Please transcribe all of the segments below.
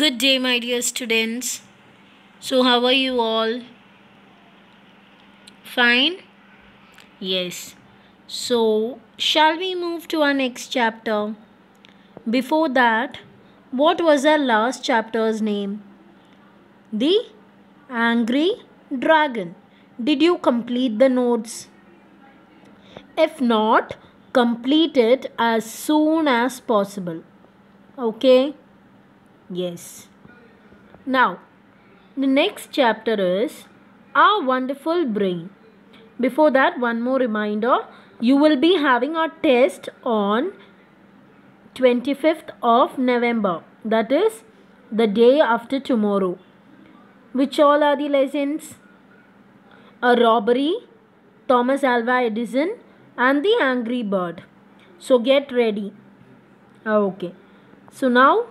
Good day, my dear students. So, how are you all? Fine? Yes. So, shall we move to our next chapter? Before that, what was our last chapter's name? The Angry Dragon. Did you complete the notes? If not, complete it as soon as possible. Okay? Yes. Now, the next chapter is Our Wonderful Brain. Before that, one more reminder you will be having a test on 25th of November, that is the day after tomorrow. Which all are the lessons? A robbery, Thomas Alva Edison, and the angry bird. So get ready. Okay. So now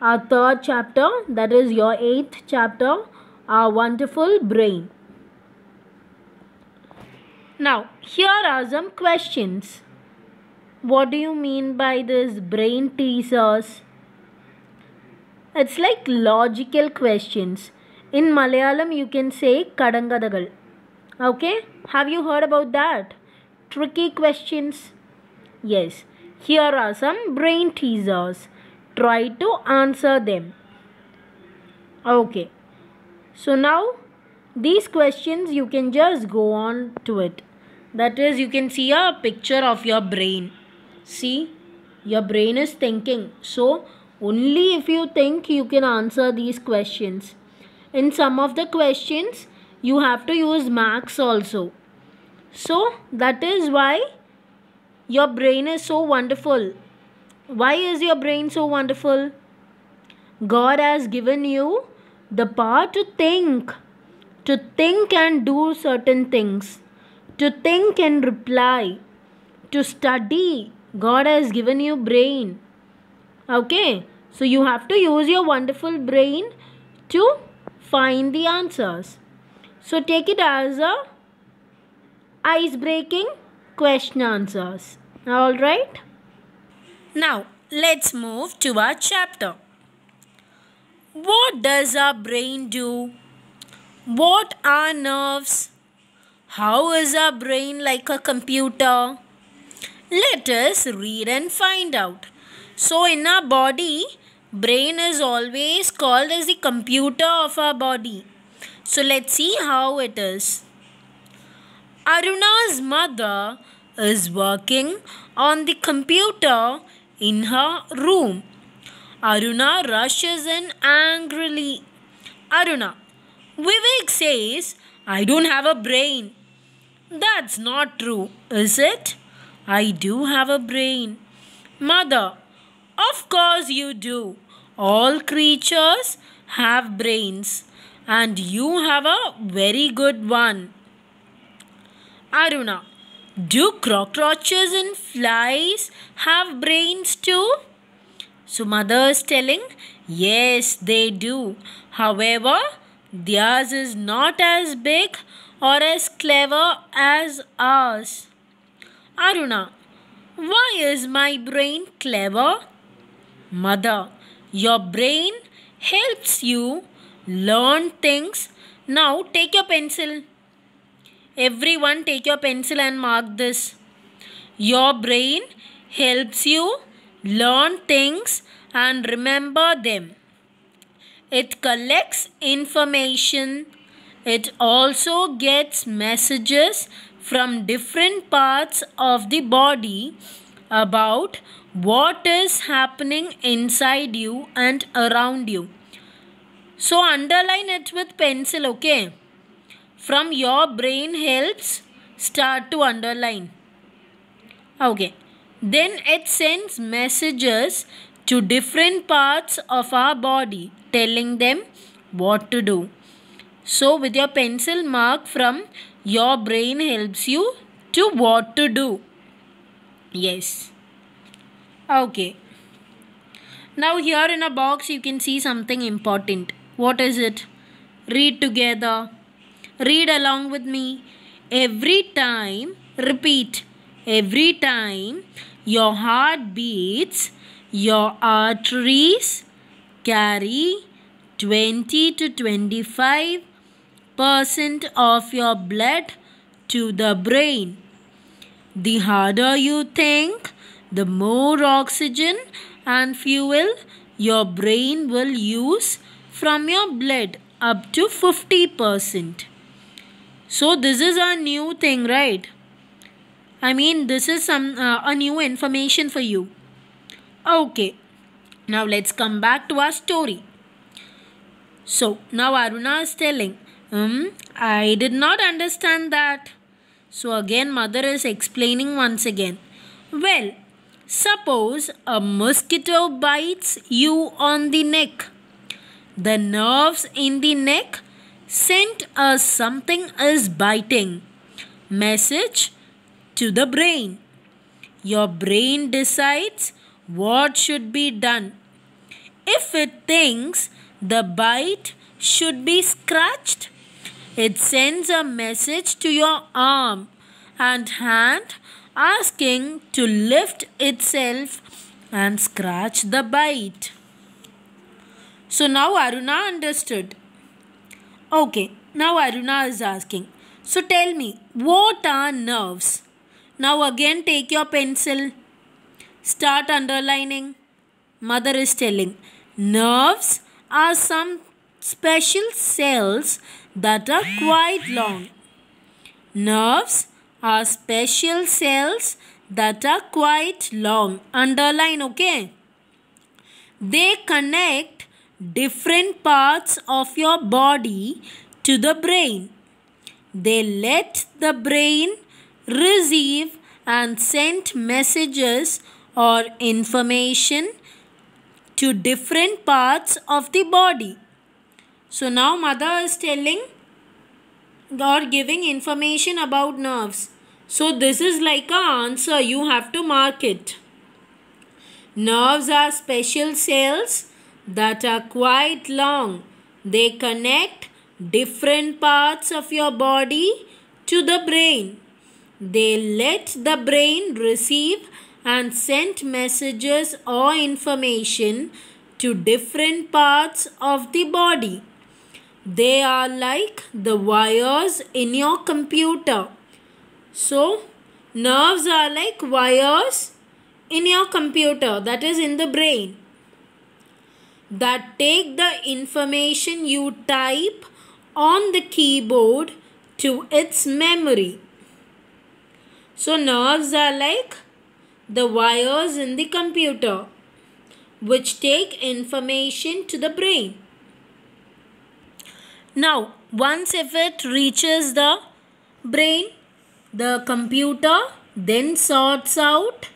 our third chapter, that is your eighth chapter, Our Wonderful Brain. Now, here are some questions. What do you mean by this brain teasers? It's like logical questions. In Malayalam, you can say kadangadagal. Okay? Have you heard about that? Tricky questions? Yes. Here are some brain teasers try to answer them. Okay. So now these questions you can just go on to it. That is you can see a picture of your brain. See your brain is thinking. So only if you think you can answer these questions. In some of the questions you have to use max also. So that is why your brain is so wonderful why is your brain so wonderful? God has given you the power to think, to think and do certain things, to think and reply, to study. God has given you brain. Okay, so you have to use your wonderful brain to find the answers. So take it as a ice breaking question answers. All right. Now, let's move to our chapter. What does our brain do? What are nerves? How is our brain like a computer? Let us read and find out. So in our body, brain is always called as the computer of our body. So let's see how it is. Aruna's mother is working on the computer in her room. Aruna rushes in angrily. Aruna, Vivek says, I don't have a brain. That's not true, is it? I do have a brain. Mother, of course you do. All creatures have brains, and you have a very good one. Aruna, do cockroaches and flies have brains too? So mother is telling, yes, they do. However, theirs is not as big or as clever as ours. Aruna, why is my brain clever? Mother, your brain helps you learn things. Now take your pencil. Everyone take your pencil and mark this. Your brain helps you learn things and remember them. It collects information. It also gets messages from different parts of the body about what is happening inside you and around you. So underline it with pencil, okay? from your brain helps start to underline. Okay. Then it sends messages to different parts of our body telling them what to do. So with your pencil mark from your brain helps you to what to do. Yes. Okay. Now here in a box you can see something important. What is it? Read together. Read along with me. Every time, repeat. Every time your heart beats, your arteries carry 20 to 25 percent of your blood to the brain. The harder you think, the more oxygen and fuel your brain will use from your blood up to 50 percent. So this is a new thing, right? I mean, this is some uh, a new information for you. Okay. Now let's come back to our story. So now Aruna is telling, um, I did not understand that. So again, mother is explaining once again. Well, suppose a mosquito bites you on the neck. The nerves in the neck sent us something is biting message to the brain. Your brain decides what should be done. If it thinks the bite should be scratched, it sends a message to your arm and hand asking to lift itself and scratch the bite. So now Aruna understood. Okay, now Aruna is asking. So tell me, what are nerves? Now again take your pencil. Start underlining. Mother is telling. Nerves are some special cells that are quite long. Nerves are special cells that are quite long. Underline, okay? They connect different parts of your body to the brain. They let the brain receive and send messages or information to different parts of the body. So now mother is telling or giving information about nerves. So this is like a answer. You have to mark it. Nerves are special cells that are quite long. They connect different parts of your body to the brain. They let the brain receive and send messages or information to different parts of the body. They are like the wires in your computer. So, nerves are like wires in your computer, that is, in the brain that take the information you type on the keyboard to its memory. So nerves are like the wires in the computer which take information to the brain. Now once if it reaches the brain, the computer then sorts out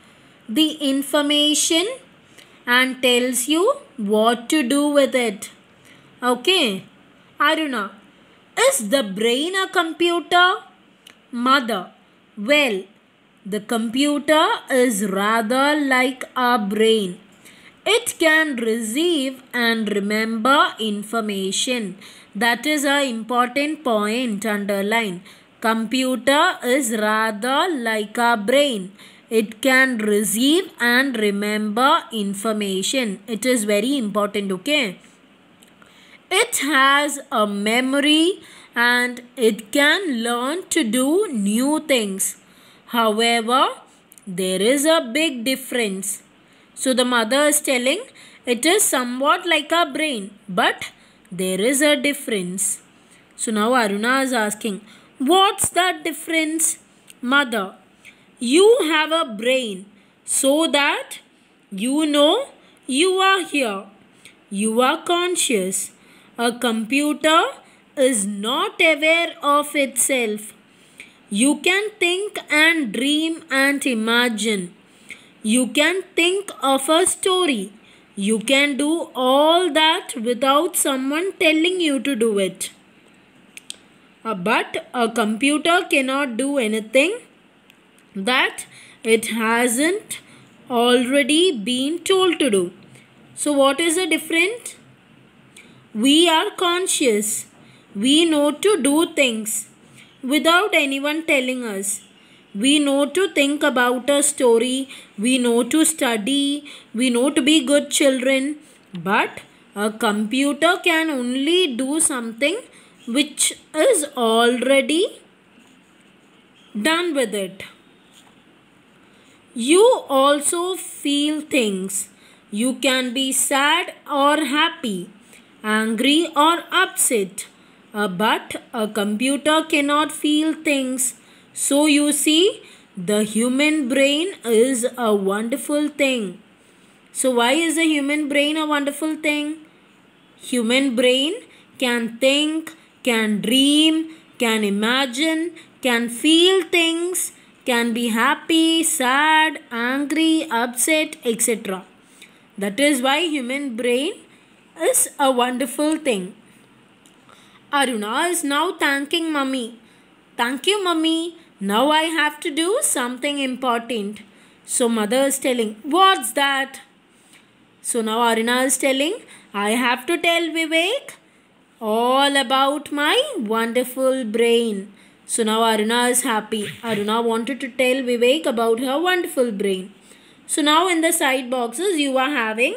the information and tells you what to do with it. Okay. Aruna, is the brain a computer? Mother, well, the computer is rather like a brain. It can receive and remember information. That is an important point underline. Computer is rather like a brain it can receive and remember information. It is very important, okay? It has a memory and it can learn to do new things. However, there is a big difference. So the mother is telling it is somewhat like a brain, but there is a difference. So now Aruna is asking, what's that difference? Mother, you have a brain so that you know you are here. You are conscious. A computer is not aware of itself. You can think and dream and imagine. You can think of a story. You can do all that without someone telling you to do it. Uh, but a computer cannot do anything that it hasn't already been told to do. So what is the difference? We are conscious. We know to do things without anyone telling us. We know to think about a story. We know to study. We know to be good children. But a computer can only do something which is already done with it. You also feel things. You can be sad or happy, angry or upset. Uh, but a computer cannot feel things. So you see, the human brain is a wonderful thing. So why is the human brain a wonderful thing? Human brain can think, can dream, can imagine, can feel things can be happy, sad, angry, upset, etc. That is why human brain is a wonderful thing. Aruna is now thanking mummy. Thank you mummy. Now I have to do something important. So mother is telling, what's that? So now Aruna is telling, I have to tell Vivek all about my wonderful brain. So now Aruna is happy. Aruna wanted to tell Vivek about her wonderful brain. So now in the side boxes you are having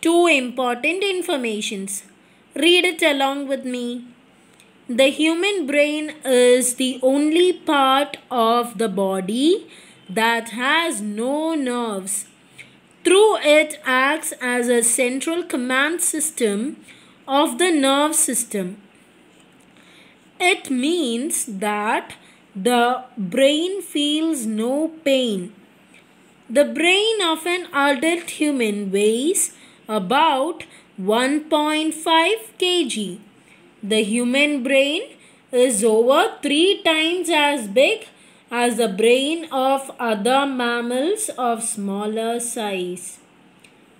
two important informations. Read it along with me. The human brain is the only part of the body that has no nerves. Through it acts as a central command system of the nerve system it means that the brain feels no pain. The brain of an adult human weighs about 1.5 kg. The human brain is over 3 times as big as the brain of other mammals of smaller size.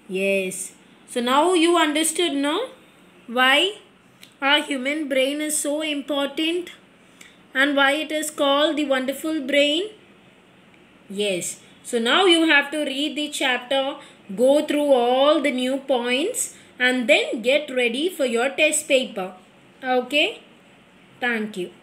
Yes. So now you understood, no? Why? our human brain is so important and why it is called the wonderful brain? Yes. So now you have to read the chapter, go through all the new points and then get ready for your test paper. Okay. Thank you.